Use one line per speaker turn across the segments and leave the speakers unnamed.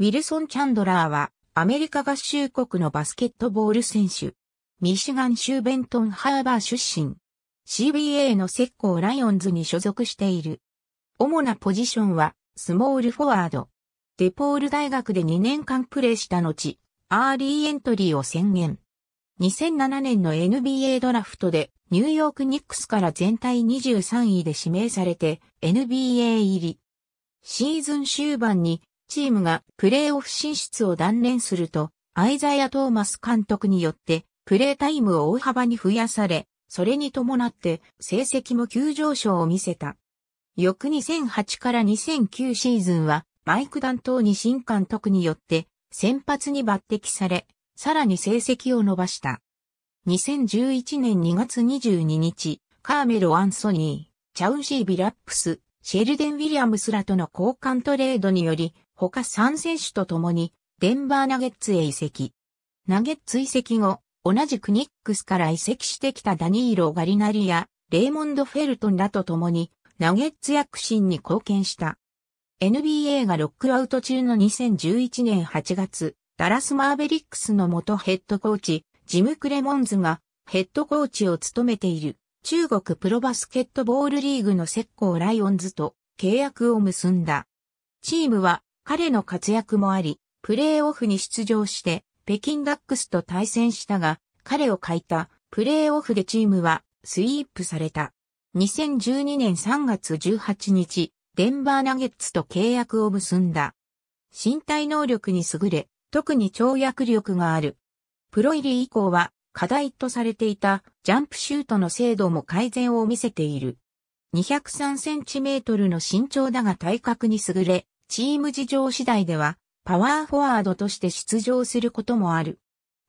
ウィルソン・チャンドラーは、アメリカ合衆国のバスケットボール選手。ミシガン州ベントン・ハーバー出身。CBA の石膏ライオンズに所属している。主なポジションは、スモールフォワード。デポール大学で2年間プレーした後、アーリーエントリーを宣言。2007年の NBA ドラフトで、ニューヨークニックスから全体23位で指名されて、NBA 入り。シーズン終盤にチームがプレーオフ進出を断念すると、アイザイア・トーマス監督によってプレータイムを大幅に増やされ、それに伴って成績も急上昇を見せた。翌2008から2009シーズンは、マイク・ダントーニ新監督によって先発に抜擢され、さらに成績を伸ばした。2011年2月22日、カーメル・アンソニー、チャウンシー・ビラップス、シェルデン・ウィリアムスらとの交換トレードにより、他3選手と共に、デンバーナゲッツへ移籍。ナゲッツ移籍後、同じくニックスから移籍してきたダニーロ・ガリナリや、レイモンド・フェルトンらと共に、ナゲッツ躍進に貢献した。NBA がロックアウト中の2011年8月、ダラス・マーベリックスの元ヘッドコーチ、ジム・クレモンズがヘッドコーチを務めている中国プロバスケットボールリーグの石膏ライオンズと契約を結んだ。チームは彼の活躍もあり、プレーオフに出場して、北京ダックスと対戦したが、彼を欠いたプレーオフでチームはスイープされた。2012年3月18日、デンバーナゲッツと契約を結んだ。身体能力に優れ、特に跳躍力がある。プロ入り以降は課題とされていたジャンプシュートの精度も改善を見せている。203センチメートルの身長だが体格に優れ、チーム事情次第では、パワーフォワードとして出場することもある。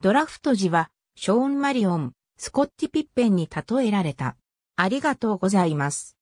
ドラフト時は、ショーン・マリオン、スコッティ・ピッペンに例えられた。ありがとうございます。